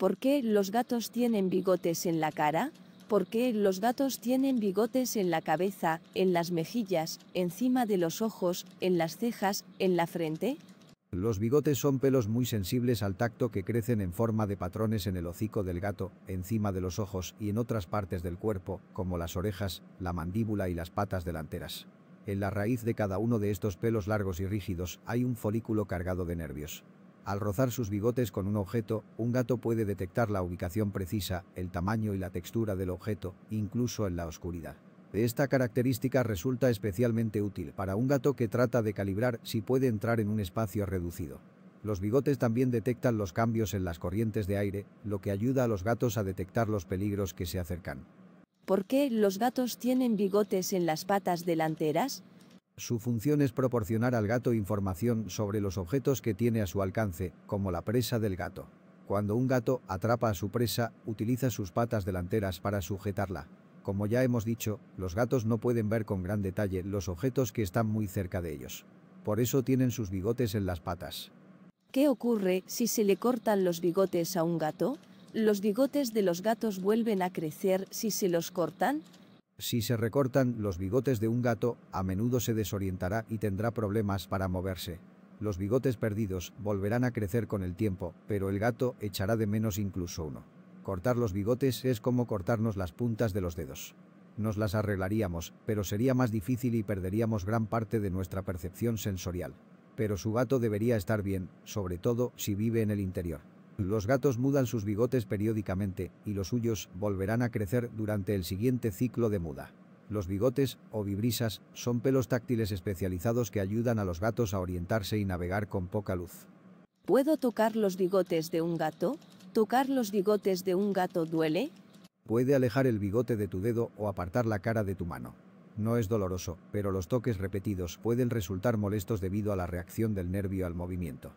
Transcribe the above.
¿Por qué los gatos tienen bigotes en la cara? ¿Por qué los gatos tienen bigotes en la cabeza, en las mejillas, encima de los ojos, en las cejas, en la frente? Los bigotes son pelos muy sensibles al tacto que crecen en forma de patrones en el hocico del gato, encima de los ojos y en otras partes del cuerpo, como las orejas, la mandíbula y las patas delanteras. En la raíz de cada uno de estos pelos largos y rígidos hay un folículo cargado de nervios. Al rozar sus bigotes con un objeto, un gato puede detectar la ubicación precisa, el tamaño y la textura del objeto, incluso en la oscuridad. Esta característica resulta especialmente útil para un gato que trata de calibrar si puede entrar en un espacio reducido. Los bigotes también detectan los cambios en las corrientes de aire, lo que ayuda a los gatos a detectar los peligros que se acercan. ¿Por qué los gatos tienen bigotes en las patas delanteras? Su función es proporcionar al gato información sobre los objetos que tiene a su alcance, como la presa del gato. Cuando un gato atrapa a su presa, utiliza sus patas delanteras para sujetarla. Como ya hemos dicho, los gatos no pueden ver con gran detalle los objetos que están muy cerca de ellos. Por eso tienen sus bigotes en las patas. ¿Qué ocurre si se le cortan los bigotes a un gato? ¿Los bigotes de los gatos vuelven a crecer si se los cortan? Si se recortan los bigotes de un gato, a menudo se desorientará y tendrá problemas para moverse. Los bigotes perdidos volverán a crecer con el tiempo, pero el gato echará de menos incluso uno. Cortar los bigotes es como cortarnos las puntas de los dedos. Nos las arreglaríamos, pero sería más difícil y perderíamos gran parte de nuestra percepción sensorial. Pero su gato debería estar bien, sobre todo si vive en el interior. Los gatos mudan sus bigotes periódicamente y los suyos volverán a crecer durante el siguiente ciclo de muda. Los bigotes, o vibrisas, son pelos táctiles especializados que ayudan a los gatos a orientarse y navegar con poca luz. ¿Puedo tocar los bigotes de un gato? ¿Tocar los bigotes de un gato duele? Puede alejar el bigote de tu dedo o apartar la cara de tu mano. No es doloroso, pero los toques repetidos pueden resultar molestos debido a la reacción del nervio al movimiento.